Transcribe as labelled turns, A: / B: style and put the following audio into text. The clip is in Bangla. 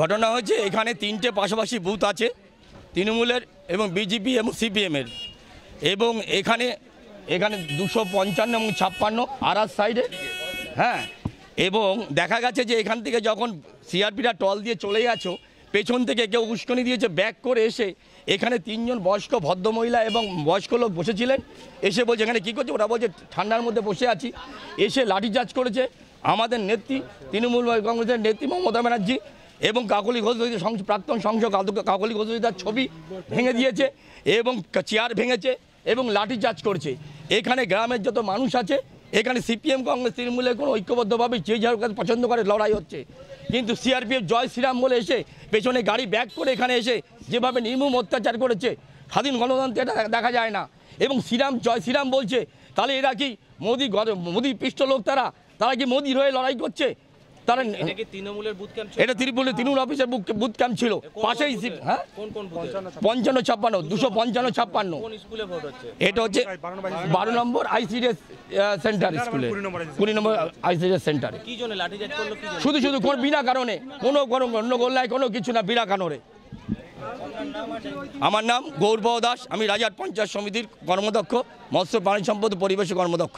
A: ঘটনা হয়েছে এখানে তিনটে পাশাপাশি বুথ আছে তৃণমূলের এবং বিজেপি এবং সিপিএমের এবং এখানে এখানে দুশো পঞ্চান্ন এবং ছাপ্পান্ন আর সাইডে হ্যাঁ এবং দেখা গেছে যে এখান থেকে যখন সিআরপিটা টল দিয়ে চলে গেছো পেছন থেকে কেউ উস্কনি দিয়েছে ব্যাক করে এসে এখানে তিনজন বয়স্ক ভদ্রমহিলা এবং বয়স্ক লোক বসেছিলেন এসে বলছে এখানে কী করছে ওরা বলছে ঠান্ডার মধ্যে বসে আছি এসে লাঠি চার্জ করেছে আমাদের নেত্রী তৃণমূল কংগ্রেসের নেত্রী মমতা ব্যানার্জি এবং কাকলি ঘোষ প্রাক্তন সংসদ কাকলি ঘোষ তার ছবি ভেঙে দিয়েছে এবং চেয়ার ভেঙেছে এবং লাঠি চার্জ করছে এখানে গ্রামের যত মানুষ আছে এখানে সিপিএম কংগ্রেস তৃণমূলের কোনো ঐক্যবদ্ধভাবে যে যার কাছে পছন্দ করে লড়াই হচ্ছে কিন্তু সিআরপিএফ জয় শ্রীরাম বলে এসে পেছনে গাড়ি ব্যাক করে এখানে এসে যেভাবে নির্মম অত্যাচার করেছে স্বাধীন গণতন্ত্রে এটা দেখা যায় না এবং শ্রীরাম জয় শ্রীরাম বলছে তাহলে এরা কি মোদি মোদি পৃষ্ঠ লোক তারা তারা কি মোদির হয়ে লড়াই করছে এটা হ্যাঁ। তৃণমূল অফিসের বুথ ক্যাম্প ছিল হ্যাঁ? পঞ্চান্ন ছাপ্পান্ন দুশো পঞ্চান্ন ছাপ্পান্ন এটা হচ্ছে বারো নম্বর আইসিডিএস সেন্টার কুড়ি নম্বর আইসিডিএস শুধু শুধু কোন বিনা কারণে কোনো কোনো কোনো কিছু না বিনা কারণে আমার নাম গৌরব দাস আমি রাজার পঞ্চায়েত সমিতির কর্মদক্ষ মৎস্য প্রাণী সম্পদ পরিবেশ কর্মদক্ষ